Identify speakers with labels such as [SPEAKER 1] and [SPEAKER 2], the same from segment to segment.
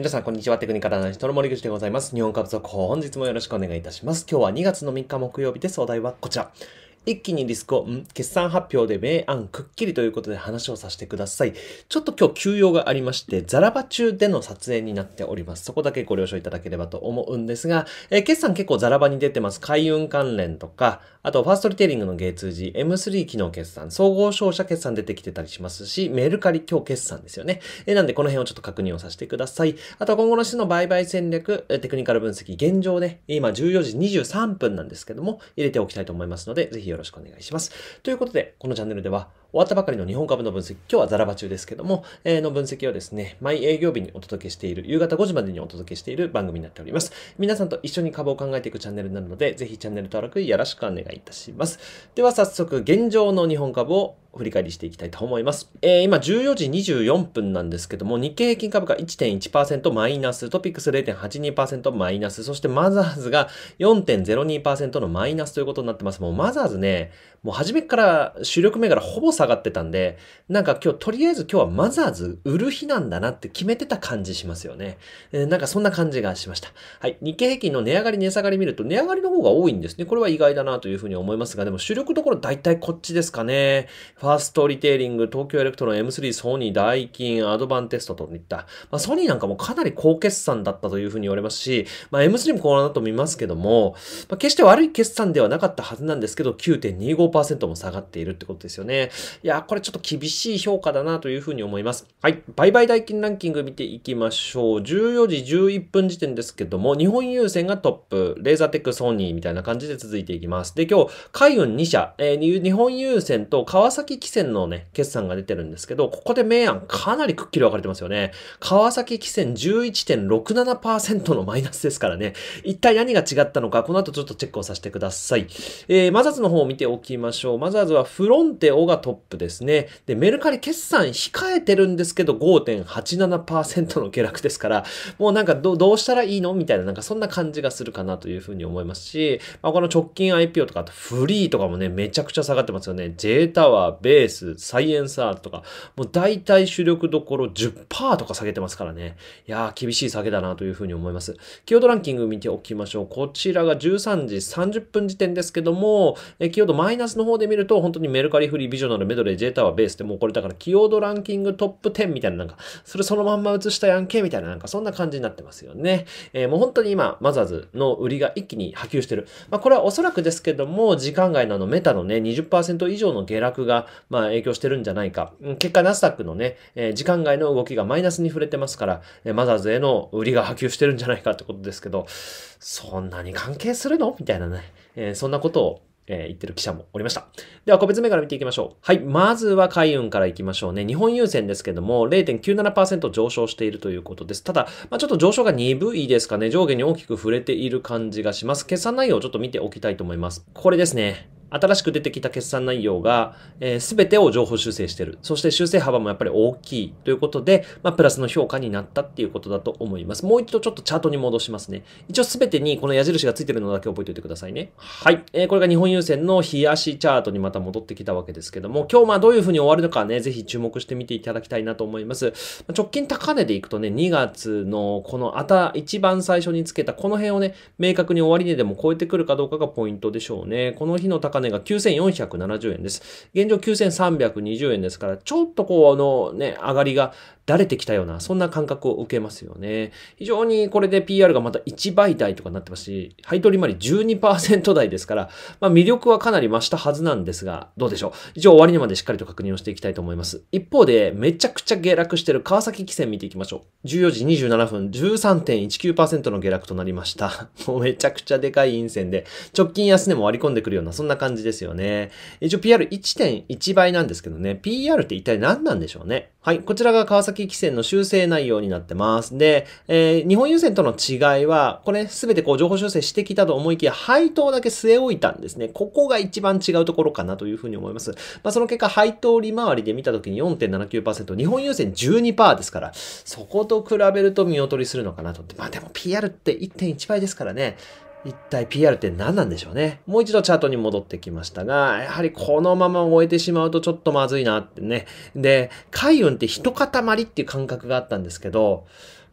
[SPEAKER 1] 皆さん、こんにちは。テクニカルアナリストの森口でございます。日本株速報、本日もよろしくお願いいたします。今日は2月の3日木曜日です。お題はこちら。一気にリスクを、ん決算発表で明暗くっきりということで話をさせてください。ちょっと今日休養がありまして、ザラバ中での撮影になっております。そこだけご了承いただければと思うんですが、えー、決算結構ザラバに出てます。海運関連とか、あと、ファーストリテイリングのゲイ通時、M3 機能決算、総合商社決算出てきてたりしますし、メルカリ今日決算ですよね。えなんで、この辺をちょっと確認をさせてください。あと、今後の市の売買戦略、テクニカル分析、現状ね、今14時23分なんですけども、入れておきたいと思いますので、ぜひよろしくお願いします。ということで、このチャンネルでは、終わったばかりの日本株の分析、今日はザラバ中ですけども、えー、の分析をですね、毎営業日にお届けしている、夕方5時までにお届けしている番組になっております。皆さんと一緒に株を考えていくチャンネルになるので、ぜひチャンネル登録よろしくお願いいたします。では早速、現状の日本株を振り返りしていきたいと思います。えー、今14時24分なんですけども、日経平均株価1.1%マイナス、トピックス0.82%マイナス、そしてマザーズが4.02%のマイナスということになってます。もうマザーズね、もう初めから主力銘柄ほぼ下がってたんで、なんか今日とりあえず今日はマザーズ売る日なんだなって決めてた感じしますよね。えー、なんかそんな感じがしました。はい。日経平均の値上がり値下がり見ると値上がりの方が多いんですね。これは意外だなというふうに思いますが、でも主力どころ大体こっちですかね。ファーストリテイリング、東京エレクトロン、M3、ソニー、ダイキン、アドバンテストといった、まあ、ソニーなんかもかなり高決算だったというふうに言われますし、まあ、M3 もこの後見ますけども、まあ、決して悪い決算ではなかったはずなんですけど、9.25%も下がっているってことですよね。いや、これちょっと厳しい評価だなというふうに思います。はい、売買代金ランキング見ていきましょう。14時11分時点ですけども、日本郵船がトップ、レーザーテック、ソニーみたいな感じで続いていきます。で、今日、海運2社、えー、日本郵船と川崎崎汽船のね、決算が出てるんですけど、ここで明暗かなりくっきり分かれてますよね。川崎汽船11.67%のマイナスですからね。一体何が違ったのか、この後ちょっとチェックをさせてください。えー、マザーズの方を見ておきましょう。マザーズはフロンテオがトップですね。で、メルカリ決算控えてるんですけど、5.87%の下落ですから、もうなんかどどうしたらいいのみたいな、なんかそんな感じがするかなというふうに思いますし、まあ、この直近 IPO とか、あとフリーとかもね、めちゃくちゃ下がってますよね。J タワー、ベース、サイエンサーとか、もう大体主力どころ10%とか下げてますからね。いやー、厳しい下げだなというふうに思います。京都ドランキング見ておきましょう。こちらが13時30分時点ですけども、え京都ドマイナスの方で見ると、本当にメルカリフリー、ビジョナル、メドレー、ジェータワー、ベースってもうこれだから、キードランキングトップ10みたいななんか、それそのまんま映したやんけみたいななんかそんな感じになってますよね。えー、もう本当に今、マザーズの売りが一気に波及してる。まあこれはおそらくですけども、時間外のあのメタのね、20%以上の下落がまあ、影響してるんじゃないか。結果、ナスダックのね、えー、時間外の動きがマイナスに触れてますから、えー、マザーズへの売りが波及してるんじゃないかってことですけど、そんなに関係するのみたいなね、えー、そんなことをえー、言ってる記者もおりました。では、個別銘柄見ていきましょう。はい。まずは海運からいきましょうね。日本郵船ですけども、0.97%上昇しているということです。ただ、まあ、ちょっと上昇が鈍いですかね。上下に大きく触れている感じがします。決算内容をちょっと見ておきたいと思います。これですね。新しく出てきた決算内容が、えー、全てを情報修正してる。そして修正幅もやっぱり大きいということで、まあ、プラスの評価になったっていうことだと思います。もう一度ちょっとチャートに戻しますね。一応全てにこの矢印がついてるのだけ覚えておいてくださいね。はい。えー、これが日本優先の日足チャートにまた戻ってきたわけですけども、今日まあどういうふうに終わるのかね、ぜひ注目してみていただきたいなと思います。直近高値でいくとね、2月のこのあた、一番最初につけたこの辺をね、明確に終値でも超えてくるかどうかがポイントでしょうね。この日の高値値が9470円です。現状9320円ですから、ちょっとこう、あのね、上がりがだれてきたような、そんな感覚を受けますよね。非常にこれで PR がまた1倍台とかになってますし、配当利回り12%台ですから、まあ魅力はかなり増したはずなんですが、どうでしょう。以上終わりにまでしっかりと確認をしていきたいと思います。一方で、めちゃくちゃ下落してる川崎汽船見ていきましょう。14時27分、13.19%の下落となりました。もうめちゃくちゃでかい陰線で、直近安値も割り込んでくるような、そんな感じですよね。一応 PR1.1 倍なんですけどね、PR って一体何なんでしょうね。はい、こちらが川崎規制の修正内容になってます。で、えー、日本郵船との違いは、これすべてこう情報修正してきたと思いきや、配当だけ据え置いたんですね。ここが一番違うところかなというふうに思います。まあ、その結果、配当利回りで見たときに4.79%、日本郵船12%ですから、そこと比べると見劣りするのかなと。まあでも PR って1.1倍ですからね。一体 PR って何なんでしょうね。もう一度チャートに戻ってきましたが、やはりこのまま終えてしまうとちょっとまずいなってね。で、海運って一塊っていう感覚があったんですけど、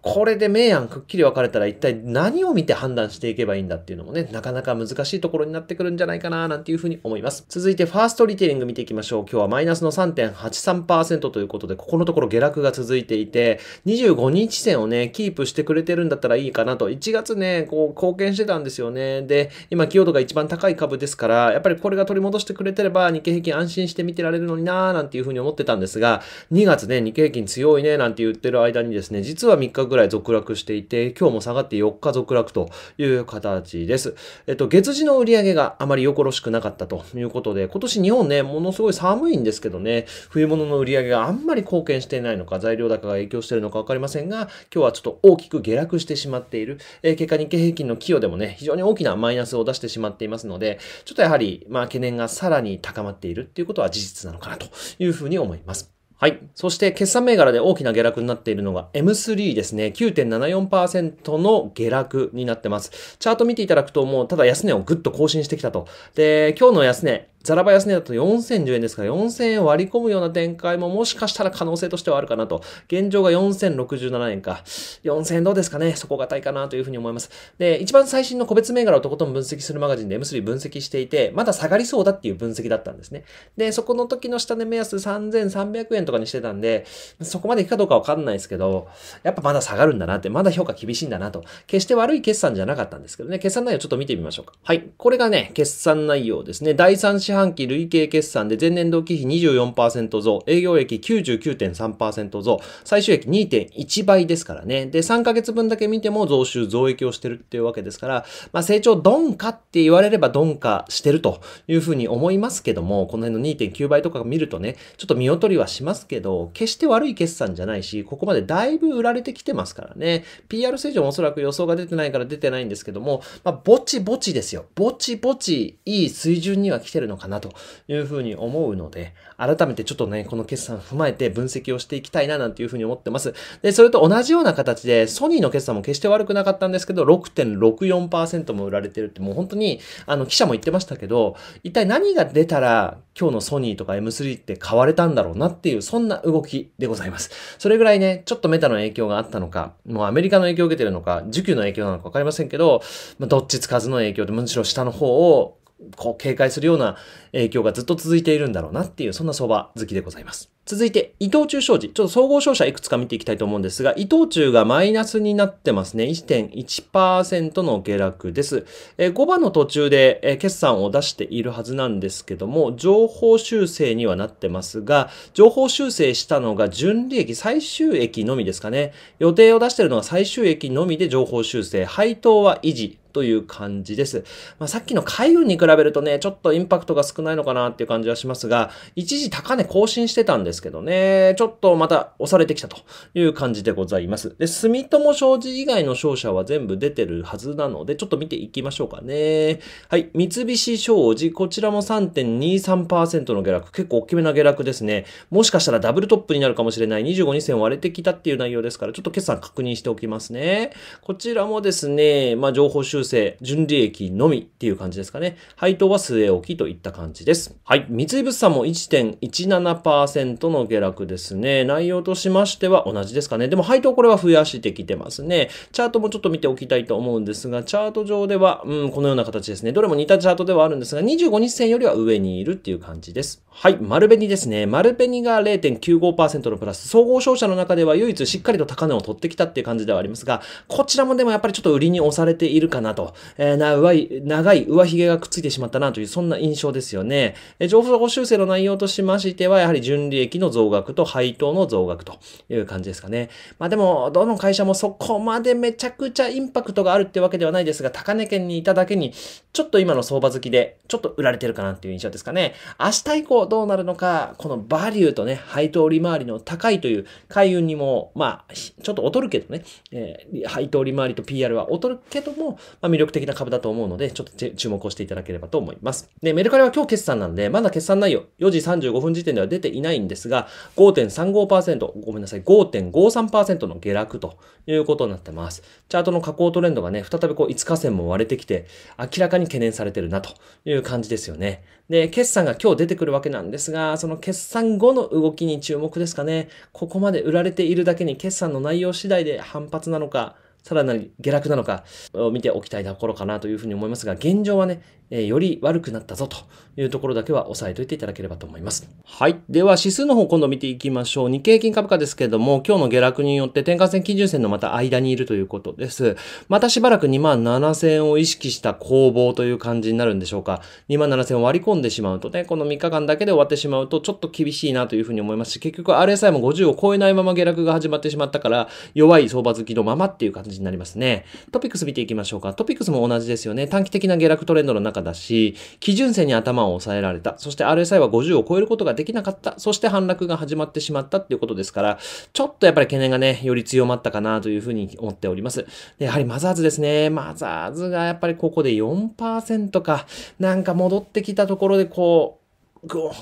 [SPEAKER 1] これで明暗くっきり分かれたら一体何を見て判断していけばいいんだっていうのもね、なかなか難しいところになってくるんじゃないかななんていうふうに思います。続いてファーストリテイリング見ていきましょう。今日はマイナスの3.83%ということで、ここのところ下落が続いていて、25日線をね、キープしてくれてるんだったらいいかなと、1月ね、こう貢献してたんですよね。で、今、寄与度が一番高い株ですから、やっぱりこれが取り戻してくれてれば日経平均安心して見てられるのになーなんていうふうに思ってたんですが、2月ね、日経平均強いねなんて言ってる間にですね、実は3日ぐらい続落していて、今日も下がって4日続落という形です。えっと、月次の売り上げがあまりよころしくなかったということで、今年日本ね、ものすごい寒いんですけどね、冬物の売り上げがあんまり貢献していないのか、材料高が影響しているのか分かりませんが、今日はちょっと大きく下落してしまっている。えー、結果日経平均の寄与でもね、非常に大きなマイナスを出してしまっていますので、ちょっとやはり、まあ、懸念がさらに高まっているっていうことは事実なのかなというふうに思います。はい。そして、決算銘柄で大きな下落になっているのが M3 ですね。9.74%の下落になってます。チャート見ていただくと、もうただ安値をぐっと更新してきたと。で、今日の安値、ザラバ安値だと4010円ですから、4000円割り込むような展開ももしかしたら可能性としてはあるかなと。現状が4067円か。4000円どうですかね底堅いかなというふうに思います。で、一番最新の個別銘柄をとことん分析するマガジンで M3 分析していて、まだ下がりそうだっていう分析だったんですね。で、そこの時の下値目安3300円とかにしてたんで、そこまでいくかどうかわかんないですけど、やっぱまだ下がるんだなって、まだ評価厳しいんだなと。決して悪い決算じゃなかったんですけどね、決算内容ちょっと見てみましょうか。はい。これがね、決算内容ですね。第3四半半期累計決算で前年同期比24%増、営業益99.3%増、最終益2.1倍ですからね。で、3ヶ月分だけ見ても増収増益をしてるっていうわけですから、まあ成長鈍化って言われれば鈍化してるというふうに思いますけども、この辺の2.9倍とか見るとね、ちょっと見劣りはしますけど、決して悪い決算じゃないし、ここまでだいぶ売られてきてますからね。PR 成長もおそらく予想が出てないから出てないんですけども、まあぼちぼちですよ。ぼちぼちいい水準には来てるのかなというふうに思うので、改めてちょっとね、この決算踏まえて分析をしていきたいななんていうふうに思ってます。で、それと同じような形で、ソニーの決算も決して悪くなかったんですけど、6.64%も売られてるって、もう本当に、あの、記者も言ってましたけど、一体何が出たら、今日のソニーとか M3 って買われたんだろうなっていう、そんな動きでございます。それぐらいね、ちょっとメタの影響があったのか、もうアメリカの影響を受けてるのか、需給の影響なのかわかりませんけど、まあ、どっちつかずの影響で、むしろ下の方をこう警戒するような影響がずっと続いているんだろうなっていう、そんな相場好きでございます。続いて、伊藤忠商事。ちょっと総合商社いくつか見ていきたいと思うんですが、伊藤忠がマイナスになってますね。1.1%の下落です。えー、5番の途中で、えー、決算を出しているはずなんですけども、情報修正にはなってますが、情報修正したのが純利益、最終益のみですかね。予定を出してるのは最終益のみで情報修正。配当は維持という感じです。まあ、さっきの海運に比べるとね、ちょっとインパクトが少ないのかなっていう感じはしますが、一時高値更新してたんですですけどね、ちょっとまた押されてきたという感じでございます。で、住友商事以外の商社は全部出てるはずなので、ちょっと見ていきましょうかね。はい、三菱商事、こちらも3.23%の下落、結構大きめな下落ですね。もしかしたらダブルトップになるかもしれない、25日線割れてきたっていう内容ですから、ちょっと決算確認しておきますね。こちらもですね、まあ、情報修正、純利益のみっていう感じですかね。配当は据え置きといった感じです。はい、三井物産も1.17%との下落ですね。内容としましては同じですかね。でも配当これは増やしてきてますね。チャートもちょっと見ておきたいと思うんですが、チャート上では、うん、このような形ですね。どれも似たチャートではあるんですが、25日線よりは上にいるっていう感じです。はい、丸紅ですね。丸紅が0.95%のプラス、総合商社の中では唯一しっかりと高値を取ってきたっていう感じではありますが、こちらもでもやっぱりちょっと売りに押されているかなと、えー、な、上長い上髭がくっついてしまったなという、そんな印象ですよね。え情報修正の内容としましては、やはり純利益の増額と配当の増額という感じですかね。まあでも、どの会社もそこまでめちゃくちゃインパクトがあるってわけではないですが、高値圏にいただけに、ちょっと今の相場好きで、ちょっと売られてるかなっていう印象ですかね。明日以降どうなるのか、このバリューとね、配当利回りの高いという海運にも、まあ、ちょっと劣るけどね、えー、配当利回りと PR は劣るけども、まあ、魅力的な株だと思うので、ちょっと注目をしていただければと思います。で、メルカリは今日決算なんで、まだ決算内容、4時35分時点では出ていないんですですが、5.35%、ごめんなさい、5.53%の下落ということになってます。チャートの下降トレンドがね、再びこう5日線も割れてきて、明らかに懸念されてるなという感じですよね。で、決算が今日出てくるわけなんですが、その決算後の動きに注目ですかね。ここまで売られているだけに決算の内容次第で反発なのか、さらなる下落なのかを見ておきたいところかなというふうに思いますが、現状はね、えより悪くなったぞというところだけは押さえておいていただければと思います。はい。では指数の方今度見ていきましょう。日経平均株価ですけれども、今日の下落によって転換線基準線のまた間にいるということです。またしばらく2万7000円を意識した攻防という感じになるんでしょうか。2万7000円を割り込んでしまうとね、この3日間だけで終わってしまうとちょっと厳しいなというふうに思いますし、結局 RSI も50を超えないまま下落が始まってしまったから、弱い相場好きのままっていう形じになりますね。トピックス見ていきましょうか。トピックスも同じですよね。短期的な下落トレンドの中だし、基準線に頭を抑えられた。そして RSI は50を超えることができなかった。そして反落が始まってしまったっていうことですから、ちょっとやっぱり懸念がね、より強まったかなというふうに思っております。でやはりマザーズですね。マザーズがやっぱりここで4%か、なんか戻ってきたところでこう、こ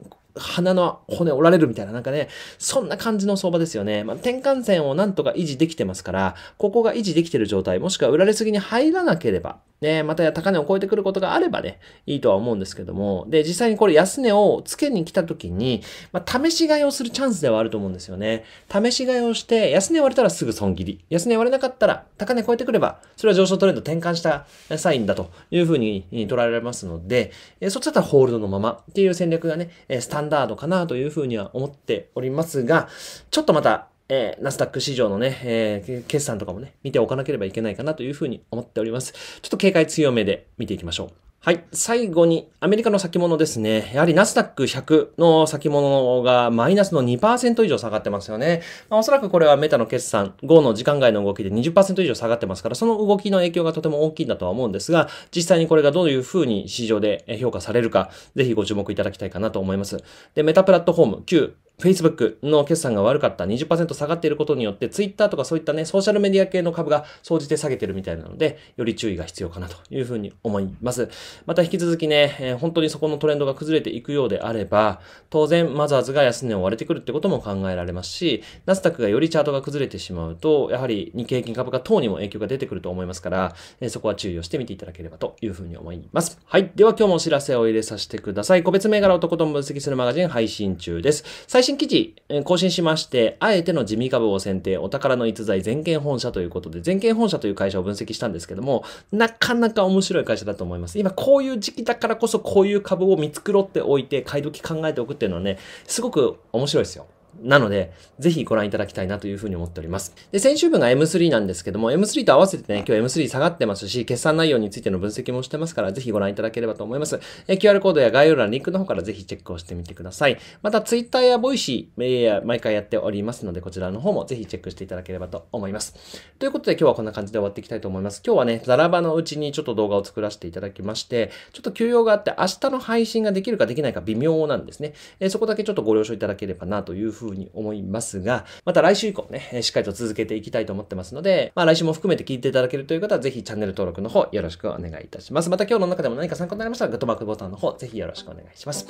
[SPEAKER 1] う、鼻の骨折られるみたいな、なんかね、そんな感じの相場ですよね。まあ、転換線をなんとか維持できてますから、ここが維持できてる状態、もしくは売られすぎに入らなければ、ね、また高値を超えてくることがあればね、いいとは思うんですけども、で、実際にこれ安値をつけに来た時に、まあ、試し買いをするチャンスではあると思うんですよね。試し買いをして、安値割れたらすぐ損切り。安値割れなかったら、高値超えてくれば、それは上昇トレンド転換したサインだというふうに捉えられますので、そっちだったらホールドのままっていう戦略がね、スタンダードかなというふうには思っておりますが、ちょっとまたえー、ナスダック市場のね、えー、決算とかもね、見ておかなければいけないかなというふうに思っております。ちょっと警戒強めで見ていきましょう。はい。最後に、アメリカの先物ですね。やはりナスダック100の先物がマイナスの2%以上下がってますよね。まあ、おそらくこれはメタの決算、5の時間外の動きで20%以上下がってますから、その動きの影響がとても大きいんだとは思うんですが、実際にこれがどういうふうに市場で評価されるか、ぜひご注目いただきたいかなと思います。で、メタプラットフォーム、旧 Facebook の決算が悪かった、20%下がっていることによって、Twitter とかそういったね、ソーシャルメディア系の株が総じて下げてるみたいなので、より注意が必要かなというふうに思います。また引き続きね、えー、本当にそこのトレンドが崩れていくようであれば、当然、マザーズが安値を割れてくるってことも考えられますし、ナスダックがよりチャートが崩れてしまうと、やはり日経平均株価等にも影響が出てくると思いますから、えー、そこは注意をしてみていただければというふうに思います。はい。では今日もお知らせを入れさせてください。個別銘柄をとことん分析するマガジン配信中です。新記事、更新しまして、あえての地味株を選定、お宝の逸材、全権本社ということで、全権本社という会社を分析したんですけども、なかなか面白い会社だと思います。今、こういう時期だからこそ、こういう株を見繕っておいて、買い時考えておくっていうのはね、すごく面白いですよ。なので、ぜひご覧いただきたいなというふうに思っております。で、先週分が M3 なんですけども、M3 と合わせてね、今日 M3 下がってますし、決算内容についての分析もしてますから、ぜひご覧いただければと思います。え QR コードや概要欄、リンクの方からぜひチェックをしてみてください。また、Twitter や Voicy、えー、毎回やっておりますので、こちらの方もぜひチェックしていただければと思います。ということで、今日はこんな感じで終わっていきたいと思います。今日はね、ザラバのうちにちょっと動画を作らせていただきまして、ちょっと休養があって、明日の配信ができるかできないか微妙なんですね。えー、そこだけちょっとご了承いただければなというふうふうに思いますが、また来週以降ね、しっかりと続けていきたいと思ってますので、まあ来週も含めて聞いていただけるという方は、ぜひチャンネル登録の方よろしくお願いいたします。また今日の中でも何か参考になりましたら、グッドマークボタンの方ぜひよろしくお願いします。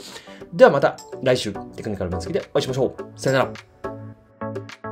[SPEAKER 1] ではまた来週、テクニカル分析でお会いしましょう。さよなら。